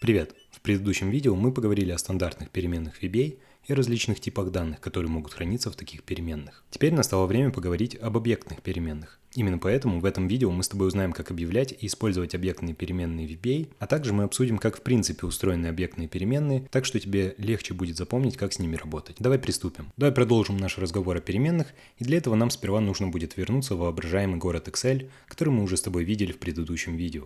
Привет! В предыдущем видео мы поговорили о стандартных переменных VBA и различных типах данных, которые могут храниться в таких переменных. Теперь настало время поговорить об объектных переменных. Именно поэтому в этом видео мы с тобой узнаем, как объявлять и использовать объектные переменные VBA, а также мы обсудим, как в принципе устроены объектные переменные, так что тебе легче будет запомнить, как с ними работать. Давай приступим. Давай продолжим наш разговор о переменных, и для этого нам сперва нужно будет вернуться в воображаемый город Excel, который мы уже с тобой видели в предыдущем видео.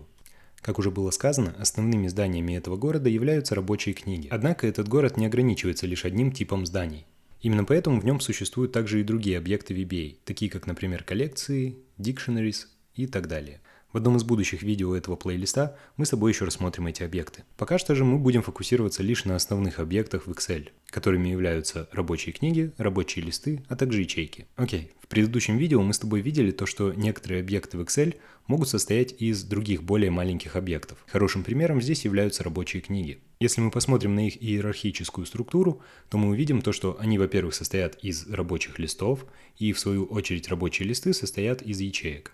Как уже было сказано, основными зданиями этого города являются рабочие книги. Однако этот город не ограничивается лишь одним типом зданий. Именно поэтому в нем существуют также и другие объекты VBA, такие как, например, коллекции, дикшенерис и так далее – в одном из будущих видео этого плейлиста мы с тобой еще рассмотрим эти объекты. Пока что же мы будем фокусироваться лишь на основных объектах в Excel, которыми являются рабочие книги, рабочие листы, а также ячейки. Окей, в предыдущем видео мы с тобой видели то, что некоторые объекты в Excel могут состоять из других более маленьких объектов. Хорошим примером здесь являются рабочие книги. Если мы посмотрим на их иерархическую структуру, то мы увидим то, что они, во-первых, состоят из рабочих листов, и в свою очередь рабочие листы состоят из ячеек.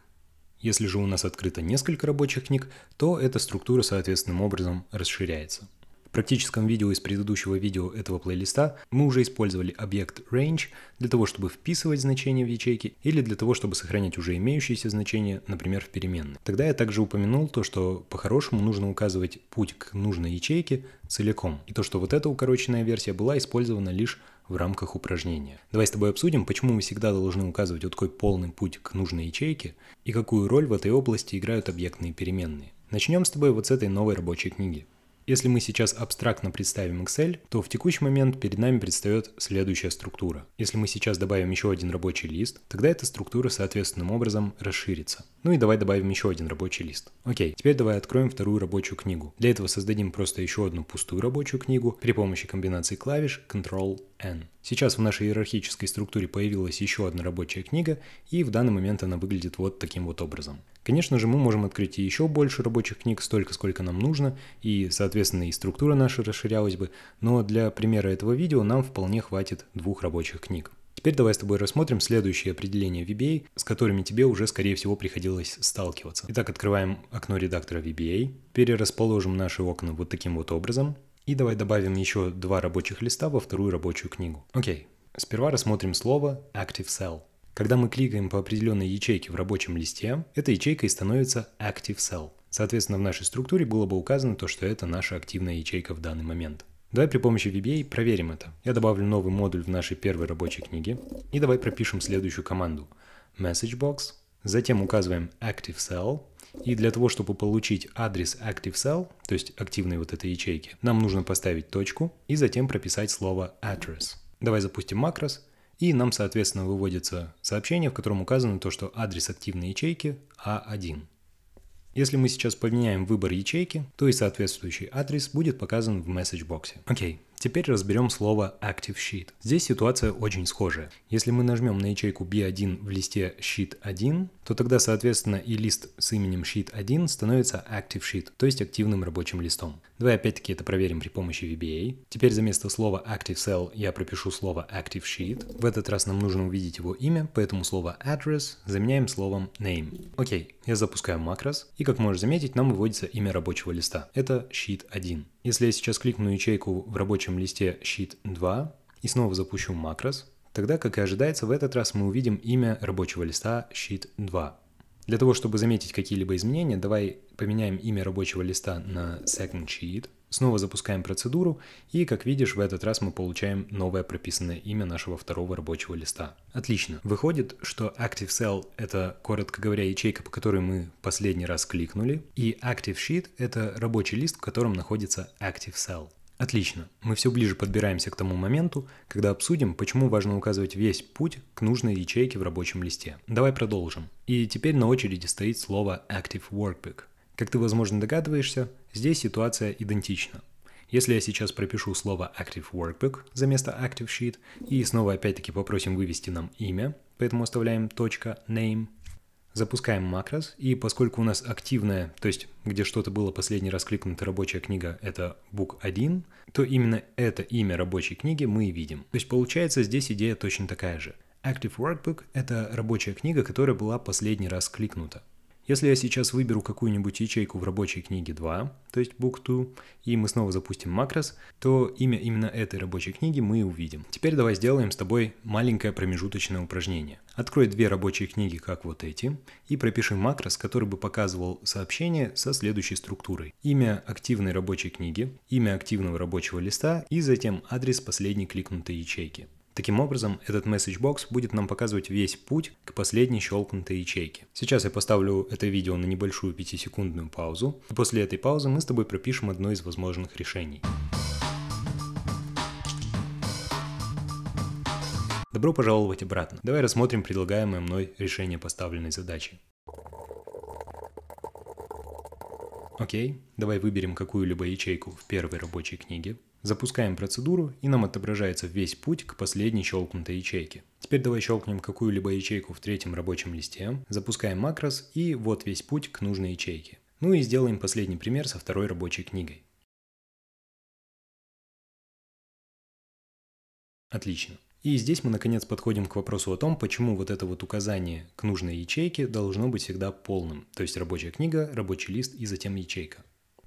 Если же у нас открыто несколько рабочих книг, то эта структура соответственным образом расширяется. В практическом видео из предыдущего видео этого плейлиста мы уже использовали объект range для того, чтобы вписывать значения в ячейки или для того, чтобы сохранять уже имеющиеся значения, например, в переменной. Тогда я также упомянул то, что по-хорошему нужно указывать путь к нужной ячейке целиком, и то, что вот эта укороченная версия была использована лишь в рамках упражнения. Давай с тобой обсудим, почему мы всегда должны указывать вот такой полный путь к нужной ячейке и какую роль в этой области играют объектные переменные. Начнем с тобой вот с этой новой рабочей книги. Если мы сейчас абстрактно представим Excel, то в текущий момент перед нами предстает следующая структура. Если мы сейчас добавим еще один рабочий лист, тогда эта структура соответственным образом расширится. Ну и давай добавим еще один рабочий лист. Окей, теперь давай откроем вторую рабочую книгу. Для этого создадим просто еще одну пустую рабочую книгу при помощи комбинации клавиш Ctrl-N. Сейчас в нашей иерархической структуре появилась еще одна рабочая книга, и в данный момент она выглядит вот таким вот образом. Конечно же, мы можем открыть еще больше рабочих книг, столько, сколько нам нужно, и, соответственно, и структура наша расширялась бы, но для примера этого видео нам вполне хватит двух рабочих книг. Теперь давай с тобой рассмотрим следующие определения VBA, с которыми тебе уже, скорее всего, приходилось сталкиваться. Итак, открываем окно редактора VBA, перерасположим наши окна вот таким вот образом, и давай добавим еще два рабочих листа во вторую рабочую книгу. Окей, сперва рассмотрим слово Active Cell. Когда мы кликаем по определенной ячейке в рабочем листе, эта ячейка и становится Active Cell. Соответственно, в нашей структуре было бы указано то, что это наша активная ячейка в данный момент. Давай при помощи VBA проверим это. Я добавлю новый модуль в нашей первой рабочей книге. И давай пропишем следующую команду. MessageBox. Затем указываем Active Cell. И для того, чтобы получить адрес Active Cell, то есть активной вот этой ячейки, нам нужно поставить точку и затем прописать слово address. Давай запустим макрос и нам, соответственно, выводится сообщение, в котором указано то, что адрес активной ячейки А1. Если мы сейчас поменяем выбор ячейки, то и соответствующий адрес будет показан в message боксе Окей, теперь разберем слово Active Sheet. Здесь ситуация очень схожая. Если мы нажмем на ячейку B1 в листе Sheet1, то тогда, соответственно, и лист с именем Sheet1 становится Active Sheet, то есть активным рабочим листом. Давай опять-таки это проверим при помощи VBA. Теперь за место слова ActiveCell я пропишу слово ActiveSheet. В этот раз нам нужно увидеть его имя, поэтому слово Address заменяем словом Name. Окей, я запускаю макрос, и как можешь заметить, нам выводится имя рабочего листа. Это Sheet 1. Если я сейчас кликну ячейку в рабочем листе Sheet 2 и снова запущу макрос, тогда, как и ожидается, в этот раз мы увидим имя рабочего листа Sheet 2. Для того, чтобы заметить какие-либо изменения, давай поменяем имя рабочего листа на second sheet, снова запускаем процедуру, и, как видишь, в этот раз мы получаем новое прописанное имя нашего второго рабочего листа. Отлично. Выходит, что Active Cell — это, коротко говоря, ячейка, по которой мы последний раз кликнули, и Active Sheet — это рабочий лист, в котором находится Active Cell. Отлично, мы все ближе подбираемся к тому моменту, когда обсудим, почему важно указывать весь путь к нужной ячейке в рабочем листе. Давай продолжим. И теперь на очереди стоит слово Active Workbook. Как ты, возможно, догадываешься, здесь ситуация идентична. Если я сейчас пропишу слово Active Workbook за место Active Sheet и снова опять-таки попросим вывести нам имя, поэтому оставляем точка .name, Запускаем макрос, и поскольку у нас активная, то есть где что-то было последний раз кликнуто рабочая книга, это book 1, то именно это имя рабочей книги мы и видим. То есть получается здесь идея точно такая же. Active Workbook — это рабочая книга, которая была последний раз кликнута. Если я сейчас выберу какую-нибудь ячейку в рабочей книге 2, то есть Book 2, и мы снова запустим макрос, то имя именно этой рабочей книги мы увидим. Теперь давай сделаем с тобой маленькое промежуточное упражнение. Открой две рабочие книги, как вот эти, и пропиши макрос, который бы показывал сообщение со следующей структурой. Имя активной рабочей книги, имя активного рабочего листа и затем адрес последней кликнутой ячейки. Таким образом, этот message box будет нам показывать весь путь к последней щелкнутой ячейке. Сейчас я поставлю это видео на небольшую 5-секундную паузу, и после этой паузы мы с тобой пропишем одно из возможных решений. Добро пожаловать обратно. Давай рассмотрим предлагаемое мной решение поставленной задачи. Окей, давай выберем какую-либо ячейку в первой рабочей книге. Запускаем процедуру, и нам отображается весь путь к последней щелкнутой ячейке. Теперь давай щелкнем какую-либо ячейку в третьем рабочем листе, запускаем макрос, и вот весь путь к нужной ячейке. Ну и сделаем последний пример со второй рабочей книгой. Отлично. И здесь мы наконец подходим к вопросу о том, почему вот это вот указание к нужной ячейке должно быть всегда полным, то есть рабочая книга, рабочий лист и затем ячейка.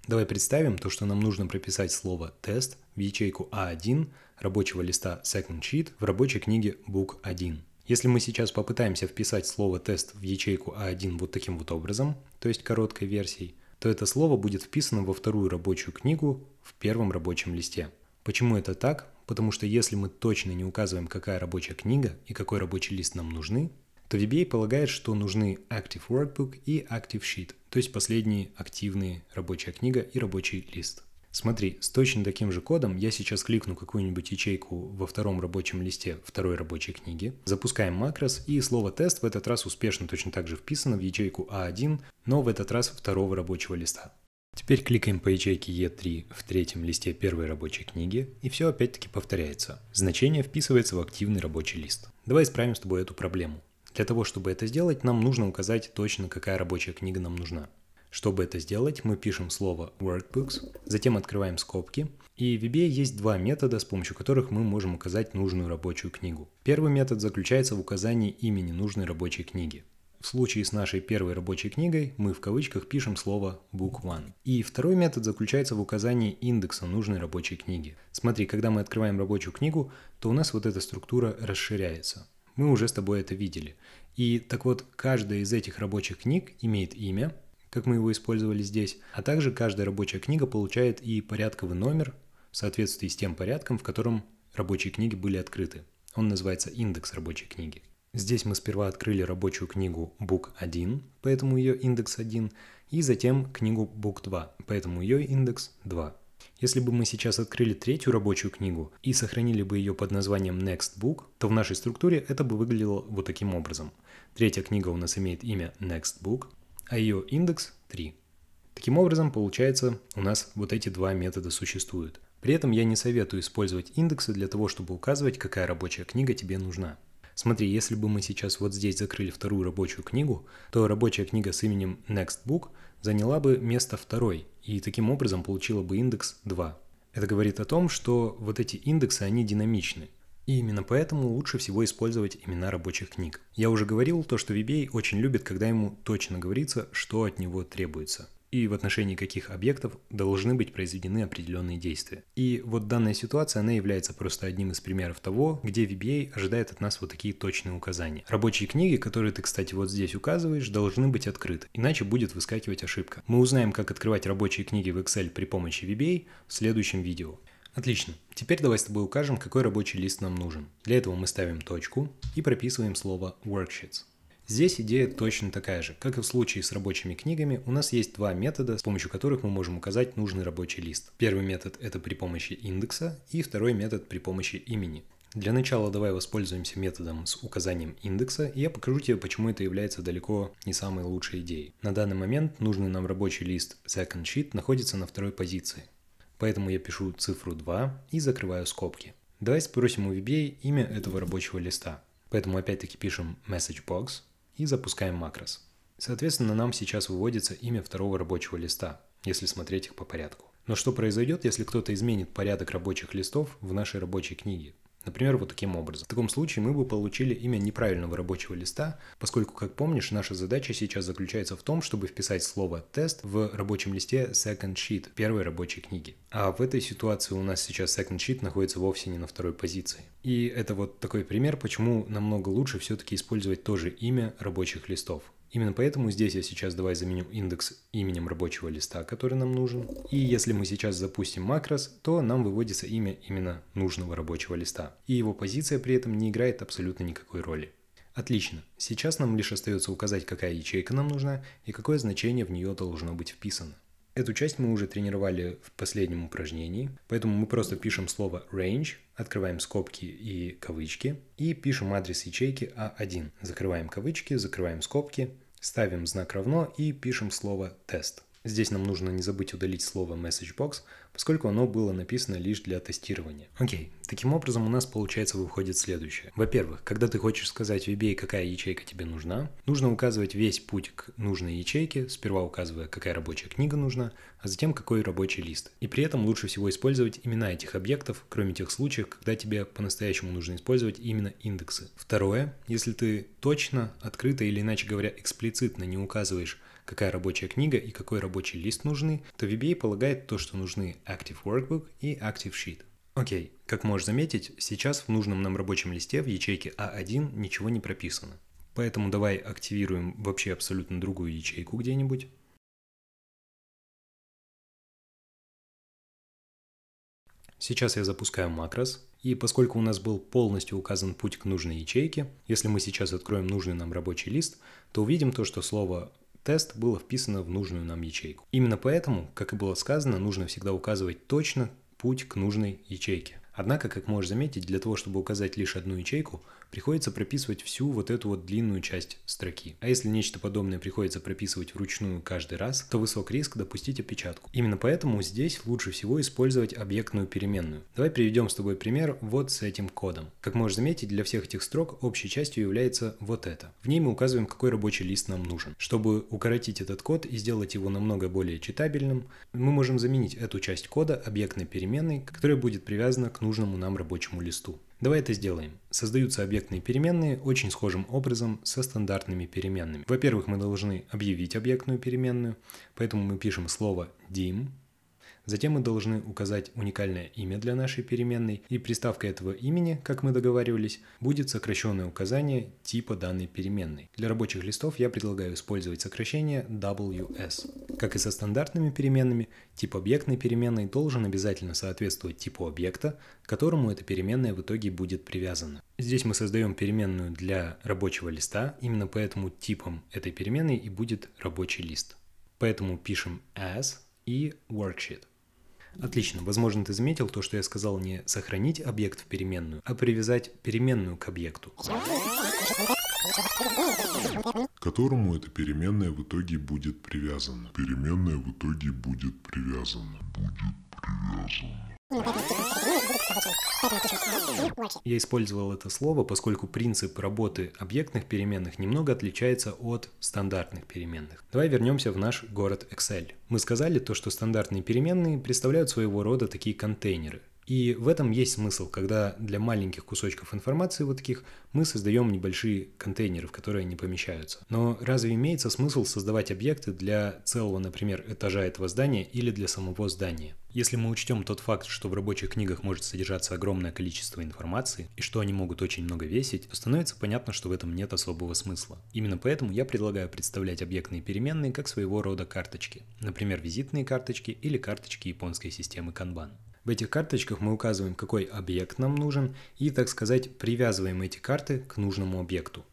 Давай представим то, что нам нужно прописать слово «тест» в ячейку А1 рабочего листа Second Sheet в рабочей книге Book 1. Если мы сейчас попытаемся вписать слово «тест» в ячейку А1 вот таким вот образом, то есть короткой версией, то это слово будет вписано во вторую рабочую книгу в первом рабочем листе. Почему это так? Потому что если мы точно не указываем, какая рабочая книга и какой рабочий лист нам нужны, то VBA полагает, что нужны Active Workbook и Active Sheet то есть последние активные рабочая книга и рабочий лист. Смотри, с точно таким же кодом я сейчас кликну какую-нибудь ячейку во втором рабочем листе второй рабочей книги, запускаем макрос, и слово «тест» в этот раз успешно точно так же вписано в ячейку А1, но в этот раз второго рабочего листа. Теперь кликаем по ячейке е 3 в третьем листе первой рабочей книги, и все опять-таки повторяется. Значение вписывается в активный рабочий лист. Давай исправим с тобой эту проблему. Для того, чтобы это сделать, нам нужно указать точно, какая рабочая книга нам нужна. Чтобы это сделать, мы пишем слово workbooks, затем открываем скобки, и в VBA есть два метода, с помощью которых мы можем указать нужную рабочую книгу. Первый метод заключается в указании имени нужной рабочей книги. В случае с нашей первой рабочей книгой мы в кавычках пишем слово book one. И второй метод заключается в указании индекса нужной рабочей книги. Смотри, когда мы открываем рабочую книгу, то у нас вот эта структура расширяется мы уже с тобой это видели. И так вот, каждая из этих рабочих книг имеет имя, как мы его использовали здесь, а также каждая рабочая книга получает и порядковый номер в соответствии с тем порядком, в котором рабочие книги были открыты. Он называется индекс рабочей книги. Здесь мы сперва открыли рабочую книгу Book 1, поэтому ее индекс 1, и затем книгу Book 2, поэтому ее индекс 2. Если бы мы сейчас открыли третью рабочую книгу и сохранили бы ее под названием Next Book, то в нашей структуре это бы выглядело вот таким образом. Третья книга у нас имеет имя Next Book, а ее индекс 3. Таким образом, получается, у нас вот эти два метода существуют. При этом я не советую использовать индексы для того, чтобы указывать, какая рабочая книга тебе нужна. Смотри, если бы мы сейчас вот здесь закрыли вторую рабочую книгу, то рабочая книга с именем Nextbook заняла бы место второй и таким образом получила бы индекс 2. Это говорит о том, что вот эти индексы, они динамичны. И именно поэтому лучше всего использовать имена рабочих книг. Я уже говорил то, что VBA очень любит, когда ему точно говорится, что от него требуется и в отношении каких объектов должны быть произведены определенные действия. И вот данная ситуация, она является просто одним из примеров того, где VBA ожидает от нас вот такие точные указания. Рабочие книги, которые ты, кстати, вот здесь указываешь, должны быть открыты, иначе будет выскакивать ошибка. Мы узнаем, как открывать рабочие книги в Excel при помощи VBA в следующем видео. Отлично. Теперь давай с тобой укажем, какой рабочий лист нам нужен. Для этого мы ставим точку и прописываем слово worksheets. Здесь идея точно такая же. Как и в случае с рабочими книгами, у нас есть два метода, с помощью которых мы можем указать нужный рабочий лист. Первый метод – это при помощи индекса, и второй метод – при помощи имени. Для начала давай воспользуемся методом с указанием индекса, и я покажу тебе, почему это является далеко не самой лучшей идеей. На данный момент нужный нам рабочий лист second sheet находится на второй позиции. Поэтому я пишу цифру 2 и закрываю скобки. Давай спросим у VBA имя этого рабочего листа. Поэтому опять-таки пишем message box и запускаем макрос. Соответственно, нам сейчас выводится имя второго рабочего листа, если смотреть их по порядку. Но что произойдет, если кто-то изменит порядок рабочих листов в нашей рабочей книге? Например, вот таким образом. В таком случае мы бы получили имя неправильного рабочего листа, поскольку, как помнишь, наша задача сейчас заключается в том, чтобы вписать слово «тест» в рабочем листе second sheet первой рабочей книги. А в этой ситуации у нас сейчас second sheet находится вовсе не на второй позиции. И это вот такой пример, почему намного лучше все-таки использовать тоже имя рабочих листов. Именно поэтому здесь я сейчас давай заменю индекс именем рабочего листа, который нам нужен. И если мы сейчас запустим макрос, то нам выводится имя именно нужного рабочего листа. И его позиция при этом не играет абсолютно никакой роли. Отлично. Сейчас нам лишь остается указать, какая ячейка нам нужна и какое значение в нее должно быть вписано. Эту часть мы уже тренировали в последнем упражнении, поэтому мы просто пишем слово range, открываем скобки и кавычки и пишем адрес ячейки А1. Закрываем кавычки, закрываем скобки, ставим знак равно и пишем слово «тест». Здесь нам нужно не забыть удалить слово messagebox, поскольку оно было написано лишь для тестирования. Окей, таким образом у нас получается выходит следующее. Во-первых, когда ты хочешь сказать VBA, какая ячейка тебе нужна, нужно указывать весь путь к нужной ячейке, сперва указывая, какая рабочая книга нужна, а затем какой рабочий лист. И при этом лучше всего использовать имена этих объектов, кроме тех случаев, когда тебе по-настоящему нужно использовать именно индексы. Второе, если ты точно, открыто или иначе говоря эксплицитно не указываешь какая рабочая книга и какой рабочий лист нужны, то VBA полагает то, что нужны Active Workbook и Active Sheet. Окей, как можешь заметить, сейчас в нужном нам рабочем листе в ячейке А1 ничего не прописано. Поэтому давай активируем вообще абсолютно другую ячейку где-нибудь. Сейчас я запускаю макрос, и поскольку у нас был полностью указан путь к нужной ячейке, если мы сейчас откроем нужный нам рабочий лист, то увидим то, что слово тест было вписано в нужную нам ячейку. Именно поэтому, как и было сказано, нужно всегда указывать точно путь к нужной ячейке. Однако, как можешь заметить, для того, чтобы указать лишь одну ячейку, приходится прописывать всю вот эту вот длинную часть строки. А если нечто подобное приходится прописывать вручную каждый раз, то высок риск допустить опечатку. Именно поэтому здесь лучше всего использовать объектную переменную. Давай приведем с тобой пример вот с этим кодом. Как можешь заметить, для всех этих строк общей частью является вот это. В ней мы указываем, какой рабочий лист нам нужен. Чтобы укоротить этот код и сделать его намного более читабельным, мы можем заменить эту часть кода объектной переменной, которая будет привязана к нужному нам рабочему листу. Давай это сделаем. Создаются объектные переменные очень схожим образом со стандартными переменными. Во-первых, мы должны объявить объектную переменную, поэтому мы пишем слово dim Затем мы должны указать уникальное имя для нашей переменной, и приставка этого имени, как мы договаривались, будет сокращенное указание типа данной переменной. Для рабочих листов я предлагаю использовать сокращение WS. Как и со стандартными переменными, тип объектной переменной должен обязательно соответствовать типу объекта, к которому эта переменная в итоге будет привязана. Здесь мы создаем переменную для рабочего листа, именно поэтому типом этой переменной и будет рабочий лист. Поэтому пишем as и worksheet. Отлично. Возможно, ты заметил то, что я сказал не сохранить объект в переменную, а привязать переменную к объекту. К которому эта переменная в итоге будет привязана. Переменная в итоге будет привязана. Будет привязана. Я использовал это слово, поскольку принцип работы объектных переменных немного отличается от стандартных переменных. Давай вернемся в наш город Excel. Мы сказали то, что стандартные переменные представляют своего рода такие контейнеры, и в этом есть смысл, когда для маленьких кусочков информации вот таких мы создаем небольшие контейнеры, в которые они помещаются. Но разве имеется смысл создавать объекты для целого, например, этажа этого здания или для самого здания? Если мы учтем тот факт, что в рабочих книгах может содержаться огромное количество информации и что они могут очень много весить, то становится понятно, что в этом нет особого смысла. Именно поэтому я предлагаю представлять объектные переменные как своего рода карточки, например, визитные карточки или карточки японской системы Kanban. В этих карточках мы указываем, какой объект нам нужен и, так сказать, привязываем эти карты к нужному объекту.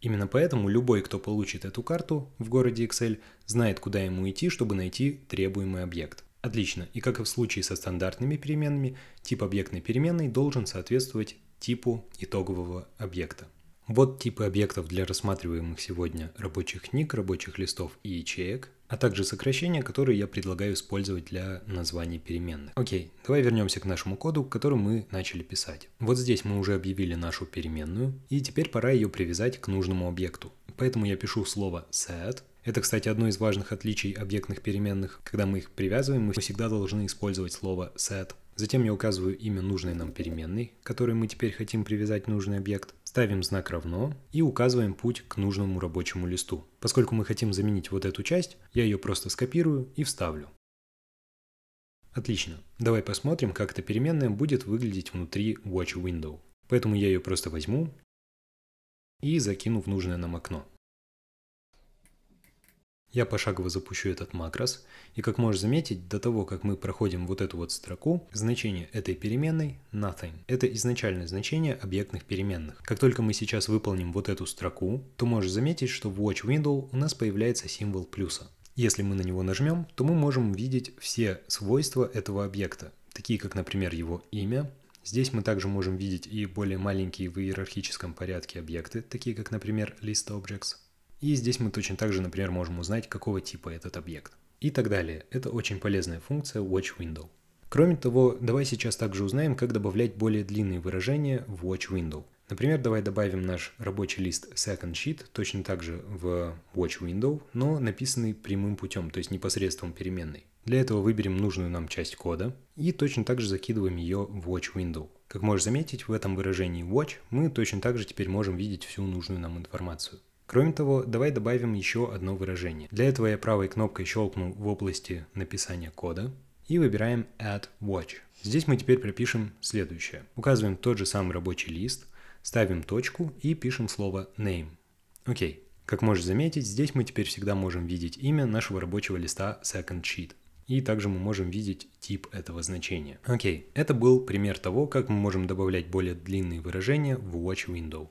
Именно поэтому любой, кто получит эту карту в городе Excel, знает, куда ему идти, чтобы найти требуемый объект. Отлично, и как и в случае со стандартными переменными, тип объектной переменной должен соответствовать типу итогового объекта. Вот типы объектов для рассматриваемых сегодня рабочих книг, рабочих листов и ячеек а также сокращения, которые я предлагаю использовать для названий переменных. Окей, давай вернемся к нашему коду, который мы начали писать. Вот здесь мы уже объявили нашу переменную, и теперь пора ее привязать к нужному объекту. Поэтому я пишу слово set, это, кстати, одно из важных отличий объектных переменных. Когда мы их привязываем, мы всегда должны использовать слово set Затем я указываю имя нужной нам переменной, которой мы теперь хотим привязать нужный объект, ставим знак равно и указываем путь к нужному рабочему листу. Поскольку мы хотим заменить вот эту часть, я ее просто скопирую и вставлю. Отлично. Давай посмотрим, как эта переменная будет выглядеть внутри Watch Window. Поэтому я ее просто возьму и закину в нужное нам окно. Я пошагово запущу этот макрос, и как можешь заметить, до того, как мы проходим вот эту вот строку, значение этой переменной nothing. Это изначальное значение объектных переменных. Как только мы сейчас выполним вот эту строку, то можешь заметить, что в watch window у нас появляется символ плюса. Если мы на него нажмем, то мы можем видеть все свойства этого объекта, такие как, например, его имя, Здесь мы также можем видеть и более маленькие в иерархическом порядке объекты, такие как, например, list objects, и здесь мы точно также, например, можем узнать, какого типа этот объект. И так далее. Это очень полезная функция Watch Window. Кроме того, давай сейчас также узнаем, как добавлять более длинные выражения в Watch Window. Например, давай добавим наш рабочий лист Second Sheet точно так же в Watch Window, но написанный прямым путем, то есть непосредством переменной. Для этого выберем нужную нам часть кода и точно так же закидываем ее в Watch Window. Как можешь заметить, в этом выражении Watch мы точно так же теперь можем видеть всю нужную нам информацию. Кроме того, давай добавим еще одно выражение. Для этого я правой кнопкой щелкну в области написания кода и выбираем Add Watch. Здесь мы теперь пропишем следующее. Указываем тот же самый рабочий лист, ставим точку и пишем слово name. Окей. Как можешь заметить, здесь мы теперь всегда можем видеть имя нашего рабочего листа second sheet. И также мы можем видеть тип этого значения. Окей, это был пример того, как мы можем добавлять более длинные выражения в Watch Window.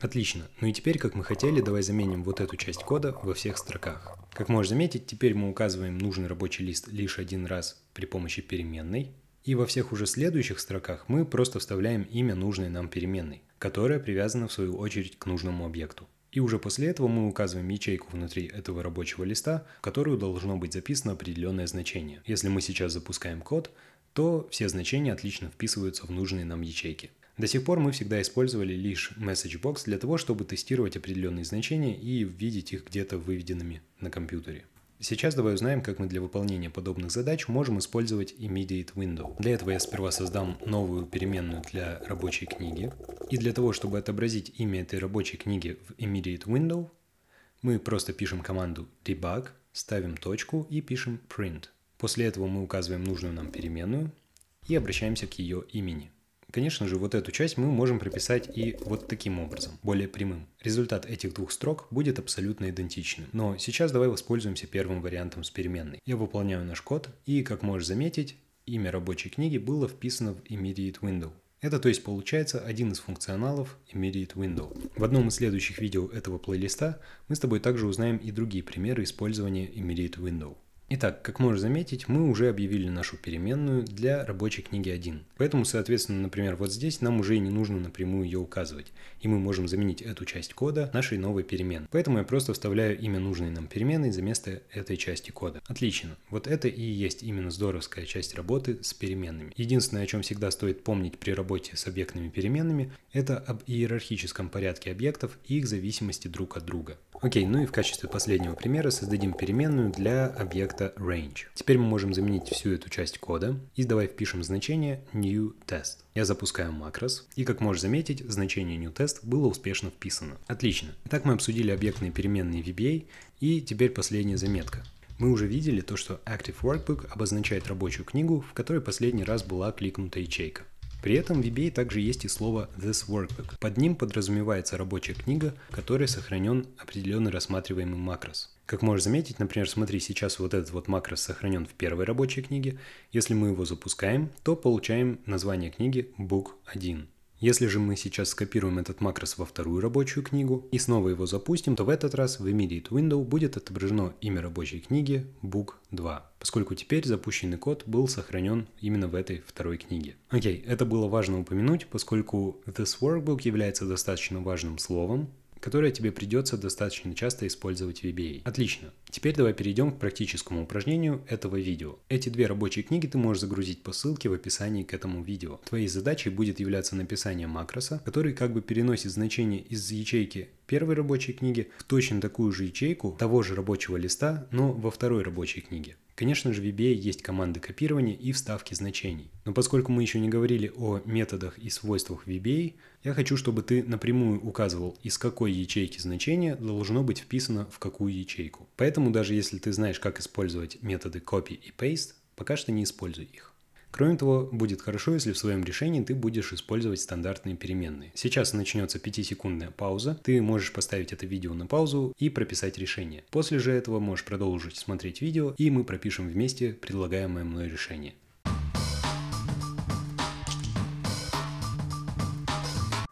Отлично. Ну и теперь, как мы хотели, давай заменим вот эту часть кода во всех строках. Как можешь заметить, теперь мы указываем нужный рабочий лист лишь один раз при помощи переменной. И во всех уже следующих строках мы просто вставляем имя нужной нам переменной, которая привязана в свою очередь к нужному объекту. И уже после этого мы указываем ячейку внутри этого рабочего листа, в которую должно быть записано определенное значение. Если мы сейчас запускаем код, то все значения отлично вписываются в нужные нам ячейки. До сих пор мы всегда использовали лишь MessageBox для того, чтобы тестировать определенные значения и видеть их где-то выведенными на компьютере. Сейчас давай узнаем, как мы для выполнения подобных задач можем использовать Immediate Window. Для этого я сперва создам новую переменную для рабочей книги. И для того, чтобы отобразить имя этой рабочей книги в Immediate Window, мы просто пишем команду debug, ставим точку и пишем print. После этого мы указываем нужную нам переменную и обращаемся к ее имени – Конечно же, вот эту часть мы можем прописать и вот таким образом, более прямым. Результат этих двух строк будет абсолютно идентичным. Но сейчас давай воспользуемся первым вариантом с переменной. Я выполняю наш код, и, как можешь заметить, имя рабочей книги было вписано в Immediate Window. Это то есть получается один из функционалов Immediate Window. В одном из следующих видео этого плейлиста мы с тобой также узнаем и другие примеры использования Immediate Window. Итак, как можно заметить, мы уже объявили нашу переменную для рабочей книги 1. Поэтому, соответственно, например, вот здесь нам уже и не нужно напрямую ее указывать, и мы можем заменить эту часть кода нашей новой переменной. Поэтому я просто вставляю имя нужной нам переменной за место этой части кода. Отлично, вот это и есть именно здоровская часть работы с переменными. Единственное, о чем всегда стоит помнить при работе с объектными переменными, это об иерархическом порядке объектов и их зависимости друг от друга. Окей, ну и в качестве последнего примера создадим переменную для объекта объекта range. Теперь мы можем заменить всю эту часть кода и давай впишем значение new test. Я запускаю макрос, и как можешь заметить, значение new test было успешно вписано. Отлично. Итак, мы обсудили объектные переменные VBA, и теперь последняя заметка. Мы уже видели то, что Active Workbook обозначает рабочую книгу, в которой последний раз была кликнута ячейка. При этом в VBA также есть и слово This Workbook. Под ним подразумевается рабочая книга, в которой сохранен определенный рассматриваемый макрос. Как можешь заметить, например, смотри, сейчас вот этот вот макрос сохранен в первой рабочей книге. Если мы его запускаем, то получаем название книги Book 1. Если же мы сейчас скопируем этот макрос во вторую рабочую книгу и снова его запустим, то в этот раз в Immediate Window будет отображено имя рабочей книги Book 2, поскольку теперь запущенный код был сохранен именно в этой второй книге. Окей, это было важно упомянуть, поскольку This Workbook является достаточно важным словом, которое тебе придется достаточно часто использовать в VBA. Отлично. Теперь давай перейдем к практическому упражнению этого видео. Эти две рабочие книги ты можешь загрузить по ссылке в описании к этому видео. Твоей задачей будет являться написание макроса, который как бы переносит значение из ячейки первой рабочей книги в точно такую же ячейку того же рабочего листа, но во второй рабочей книге. Конечно же, в VBA e есть команды копирования и вставки значений. Но поскольку мы еще не говорили о методах и свойствах VBA, e я хочу, чтобы ты напрямую указывал, из какой ячейки значение должно быть вписано в какую ячейку. Поэтому даже если ты знаешь, как использовать методы copy и paste, пока что не используй их. Кроме того, будет хорошо, если в своем решении ты будешь использовать стандартные переменные. Сейчас начнется 5-секундная пауза, ты можешь поставить это видео на паузу и прописать решение. После же этого можешь продолжить смотреть видео, и мы пропишем вместе предлагаемое мной решение.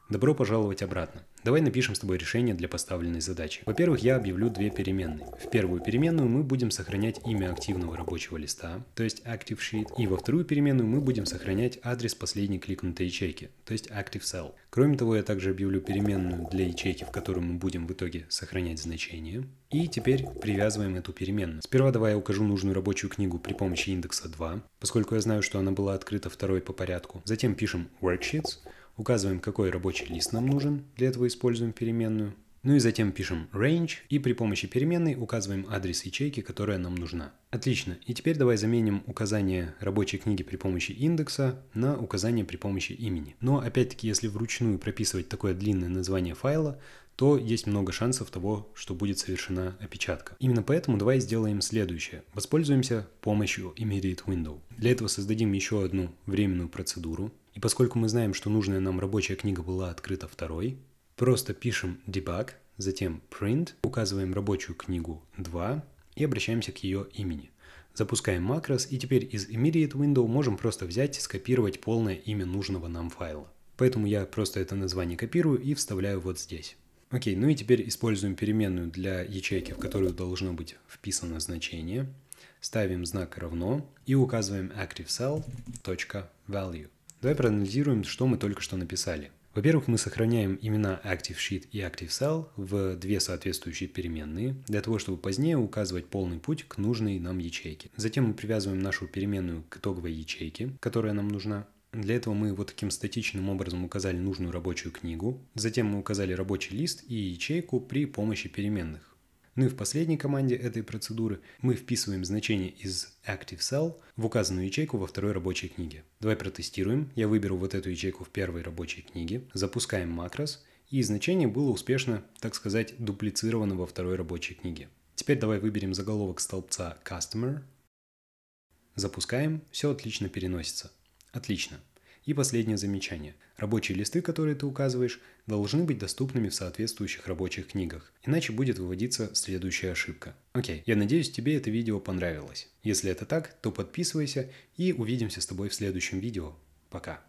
Добро пожаловать обратно. Давай напишем с тобой решение для поставленной задачи. Во-первых, я объявлю две переменные. В первую переменную мы будем сохранять имя активного рабочего листа, то есть active sheet, и во вторую переменную мы будем сохранять адрес последней кликнутой ячейки, то есть active cell. Кроме того, я также объявлю переменную для ячейки, в которой мы будем в итоге сохранять значение. И теперь привязываем эту переменную. Сперва давай я укажу нужную рабочую книгу при помощи индекса 2, поскольку я знаю, что она была открыта второй по порядку. Затем пишем worksheets, указываем, какой рабочий лист нам нужен, для этого используем переменную, ну и затем пишем range и при помощи переменной указываем адрес ячейки, которая нам нужна. Отлично, и теперь давай заменим указание рабочей книги при помощи индекса на указание при помощи имени. Но опять-таки, если вручную прописывать такое длинное название файла, то есть много шансов того, что будет совершена опечатка. Именно поэтому давай сделаем следующее. Воспользуемся помощью Immediate Window. Для этого создадим еще одну временную процедуру, и поскольку мы знаем, что нужная нам рабочая книга была открыта второй, просто пишем debug, затем print, указываем рабочую книгу 2 и обращаемся к ее имени. Запускаем макрос и теперь из immediate window можем просто взять и скопировать полное имя нужного нам файла. Поэтому я просто это название копирую и вставляю вот здесь. Окей, ну и теперь используем переменную для ячейки, в которую должно быть вписано значение. Ставим знак равно и указываем ActiveCell.value. Давай проанализируем, что мы только что написали. Во-первых, мы сохраняем имена ActiveSheet и ActiveCell в две соответствующие переменные, для того, чтобы позднее указывать полный путь к нужной нам ячейке. Затем мы привязываем нашу переменную к итоговой ячейке, которая нам нужна. Для этого мы вот таким статичным образом указали нужную рабочую книгу, затем мы указали рабочий лист и ячейку при помощи переменных. Ну и в последней команде этой процедуры мы вписываем значение из Active Cell в указанную ячейку во второй рабочей книге. Давай протестируем. Я выберу вот эту ячейку в первой рабочей книге, запускаем макрос, и значение было успешно, так сказать, дуплицировано во второй рабочей книге. Теперь давай выберем заголовок столбца Customer, запускаем, все отлично переносится. Отлично. И последнее замечание. Рабочие листы, которые ты указываешь, должны быть доступными в соответствующих рабочих книгах, иначе будет выводиться следующая ошибка. Окей, я надеюсь, тебе это видео понравилось. Если это так, то подписывайся и увидимся с тобой в следующем видео. Пока.